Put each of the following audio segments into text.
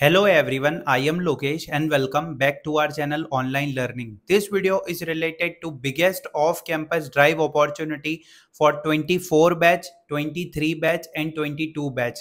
Hello everyone, I am Lokesh and welcome back to our channel Online Learning. This video is related to biggest off-campus drive opportunity for 24 batch, 23 batch and 22 batch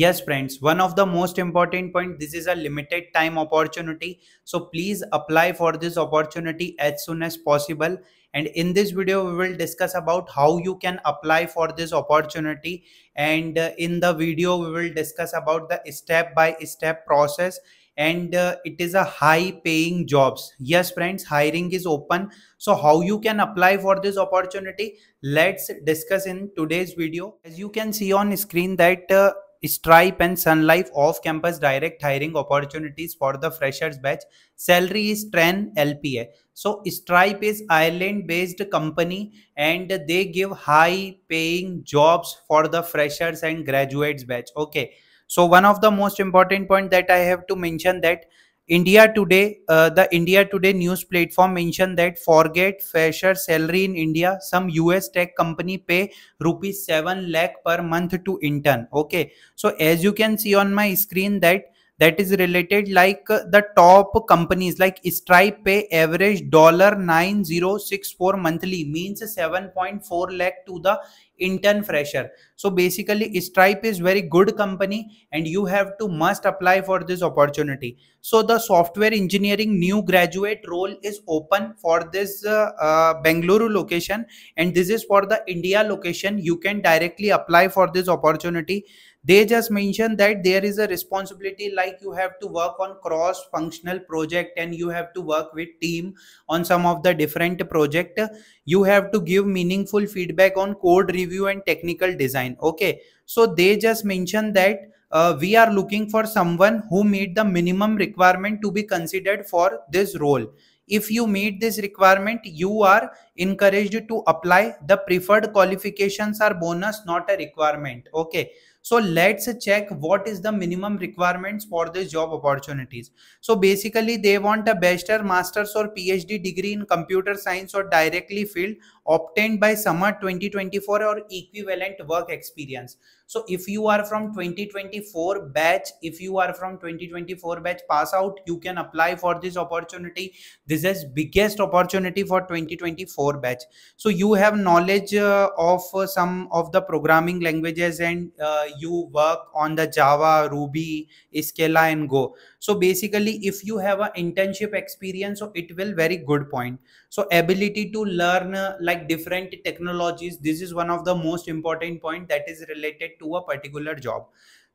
yes friends one of the most important point this is a limited time opportunity so please apply for this opportunity as soon as possible and in this video we will discuss about how you can apply for this opportunity and uh, in the video we will discuss about the step by step process and uh, it is a high paying jobs yes friends hiring is open so how you can apply for this opportunity let's discuss in today's video as you can see on screen that uh, Stripe and Sun Life off-campus direct hiring opportunities for the freshers batch. Salary is 10 LPA. So Stripe is Ireland-based company and they give high-paying jobs for the freshers and graduates batch. Okay. So one of the most important point that I have to mention that India Today, uh, the India Today news platform mentioned that forget fresher salary in India. Some US tech company pay rupees 7 lakh per month to intern. Okay. So as you can see on my screen that that is related like uh, the top companies like Stripe pay average dollar 9064 monthly means 7.4 lakh to the intern fresher so basically stripe is very good company and you have to must apply for this opportunity so the software engineering new graduate role is open for this uh, uh, bengaluru location and this is for the india location you can directly apply for this opportunity they just mentioned that there is a responsibility like you have to work on cross functional project and you have to work with team on some of the different project you have to give meaningful feedback on code review and technical design okay so they just mentioned that uh, we are looking for someone who meet the minimum requirement to be considered for this role if you meet this requirement you are encouraged to apply the preferred qualifications are bonus not a requirement okay so let's check what is the minimum requirements for this job opportunities so basically they want a bachelor master's or phd degree in computer science or directly field obtained by summer 2024 or equivalent work experience so if you are from 2024 batch if you are from 2024 batch pass out you can apply for this opportunity this this is biggest opportunity for 2024 batch so you have knowledge uh, of uh, some of the programming languages and uh, you work on the java ruby scala and go so basically if you have an internship experience so it will very good point so ability to learn uh, like different technologies this is one of the most important point that is related to a particular job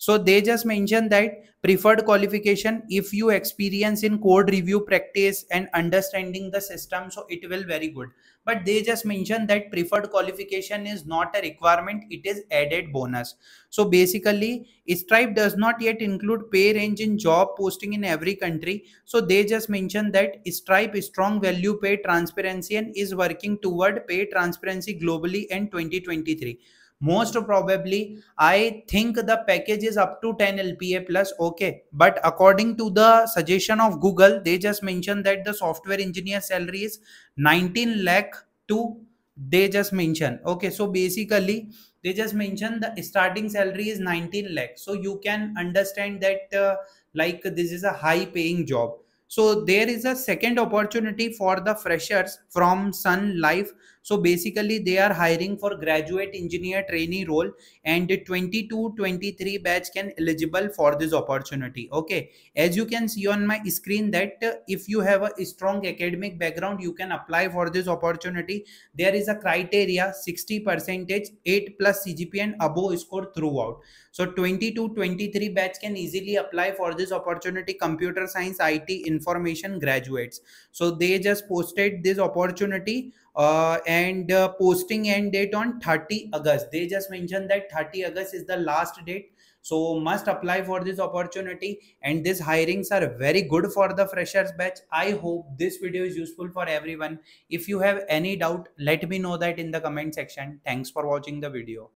so they just mentioned that preferred qualification if you experience in code review practice and understanding the system so it will very good but they just mentioned that preferred qualification is not a requirement it is added bonus so basically, Stripe does not yet include pay range in job posting in every country. So they just mentioned that Stripe strong value pay transparency and is working toward pay transparency globally in 2023 most probably i think the package is up to 10 lpa plus okay but according to the suggestion of google they just mentioned that the software engineer salary is 19 lakh to they just mention okay so basically they just mention the starting salary is 19 lakh so you can understand that uh, like this is a high paying job so there is a second opportunity for the freshers from sun life so basically they are hiring for graduate engineer trainee role and 22 23 batch can eligible for this opportunity. Okay. As you can see on my screen that uh, if you have a strong academic background, you can apply for this opportunity. There is a criteria 60 percentage 8 plus CGP and above score throughout. So 22 23 batch can easily apply for this opportunity computer science IT information graduates. So they just posted this opportunity uh, and and uh, posting end date on 30 August. They just mentioned that 30 August is the last date. So must apply for this opportunity and these hirings are very good for the freshers batch. I hope this video is useful for everyone. If you have any doubt, let me know that in the comment section. Thanks for watching the video.